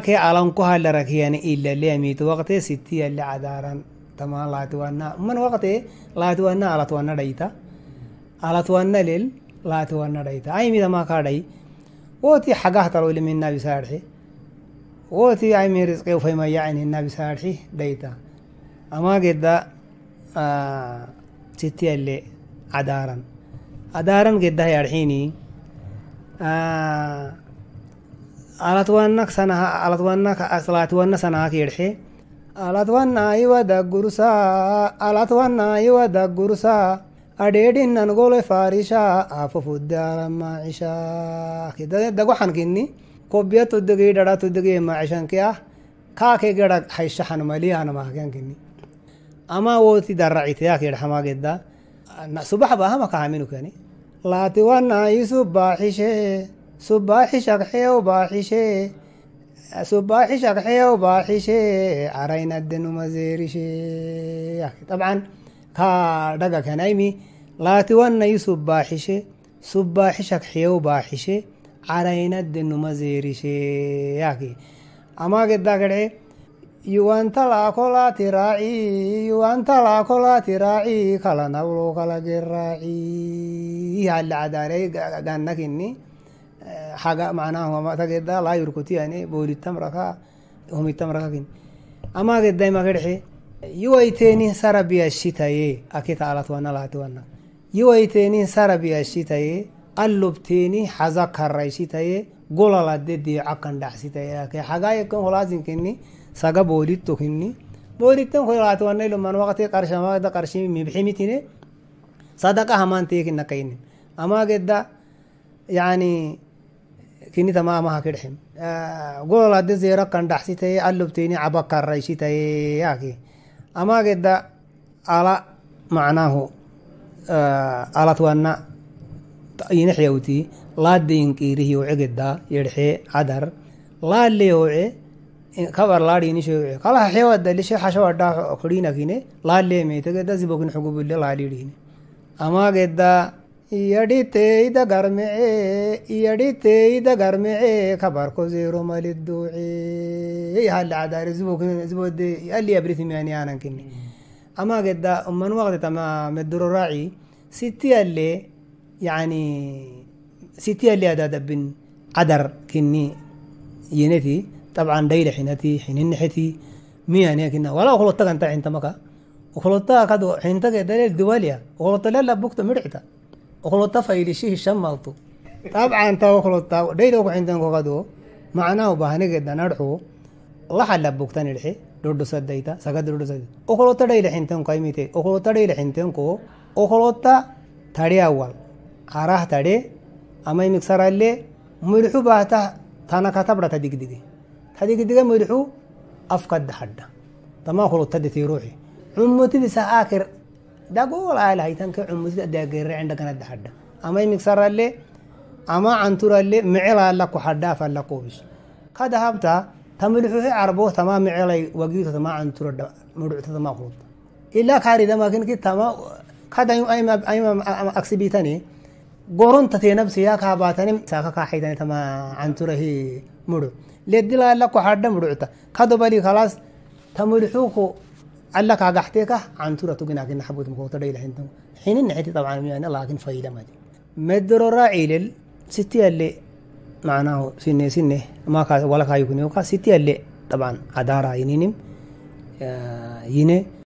ke alan ko halla rakiyani illa lemit waqte sitti alli adaran tama laatuwanna man waqte laatuwanna alatuwanna dhaita alatuwanna lel laatuwanna dhaita aymi tama ka dhai woti hagah taro ilmi inna bisaarhi woti aymi rizqi ufayma yaani inna bisaarhi dhaita ama gedda sitti alli adaran adaran gedda yarhini آه ಅಲತ್ವನಕ್ ಸನಹಾ ಸನಹ ಸನ ಹಾಕಿಡ್ಷೇ ಅಲತ್ವ ನಗುರು ಸಾ ಅಲತ್ವ ಇವ ದಗ್ಗುರು ಸಾ ಅಡೇಡಿ ನನ್ಗೋಲೆ ಫಾರೀ ಆಫುದಷಾಕಿದ ಎದ್ದಗೋ ಹನ್ಗಿನ್ನಿ ಕೊಬ್ಬ್ಯ ತುದ್ದಿಗೆ ಡಡ ತುದ್ದುಗೆ ಮೈ ಶಂಕೆ ಆ ಖಾಕೆ ಗಿಡ ಐಷಾ ಹನುಮಲಿ ಹನುಮಾಕೆ ಹಂಕಿನ್ನಿ ಅಮ ಓತಿ ದರ ಐತಿ ಆಕೆಡ್ ಹಮೆ ಇದ್ದ ಸುಬಹ ಕನಿ ಲಾತಿವನ್ನ ವನ್ನ ಐಸುಭಾ ಇಷೇ صباحي شرحي وباحشي صباح شرحي وباحشي عرينا الدن ومزيرشي طبعا كا دقا كان ايمي لا تونا يصباحشي صباح شرحي وباحشي عرينا الدن ومزيرشي ياكي اما قد دقري يوان تلا كلا تراعي يوان تلا كلا تراعي كلا نولو كلا جراعي هل عداري قانك اني حاجة معناها وما تجد لا يركوتي يعني بوري تمرك هم تمركين أما قد دايما كده يويتيني سربيا الشتاي أكيد على توانا لا توانا يويتيني سربيا الشتاي اللبتيني حزك الرشتاي قول لا ددي عقن دحشتاي كي حاجة يكون لازم كني ساقا بوري تكني بوري تكني لا توانا لما وقت قرش ما ده قرش مبحمتيني صدقة همان تيك نكين أما قد يعني kinita maamaha kidhexim gol hadi zero qandhaxsi taye alobteyni caba karayshi taye yaki amageda ala macnaahu alatwana inaxyauti laadeinqiirihi ocegeda yerxe cadar laale oce kabar laadhinishoe kala xewada lishe xashawadhaa kodhinakine laale meetegeda zibokin xugubile laadhirhine amageda يدي تيدا قرمعي يدي تيدا قرمعي خبركو زيرو مال الدوعي هلا عدار زبوك زبوك دي قال لي يا يعني انا كني اما قد من وقت تما مدرو راعي ستي اللي يعني ستي اللي هذا دبن عدر كني ينتي طبعا ديل حينتي حين نحتي انا كنا ولا خلطة انت انت تمكا وخلطة كدو حين تقدر الدواليا وخلطة لا لا بوكتو وخلطة فايدشي هشام مالتو طبعا تو خلطة ديدو بحندن قدو معناه بهني قد نرحو الله حلا بوكتن الحي دودو سديتا سقد دودو سد وخلطة ديل حنتن قايمتي وخلطة ديل حنتن كو وخلطة ثري أول عراه ثري أما يمكسر اللي مرحو باتا تانا كتبرة تديك ديجي تديك ديجي مرحو أفقد حدا تما خلطة دي روحي عمتي بس آخر dagol aylaitanke cumusi adagere cindaganadda hadda ama imigsaralle ama canturalle micelaalaku hadhaafallakobis kada habta tamilxuxe carbo tama micelay wagito tama cantura mudhucta tama kuta ila karidamakinki tama kadayu ayma aksibitani goronta te nabsiya kaabaatani saaka kaaxaytani tama cantura hi mudhu leddilaalaku hadha mudhucta kadobali khalas tamilxuku علّا كاغحتيكا عن تورة تجنا كنا حبوت مكوتر إلى هندم حين النعيتي طبعا يعني لكن فايدة ما دي مدر راعي ستي اللي معناه سنة سنة ما كا ولا كا يكون يوكا ستي اللي طبعا أدارا ينينم آه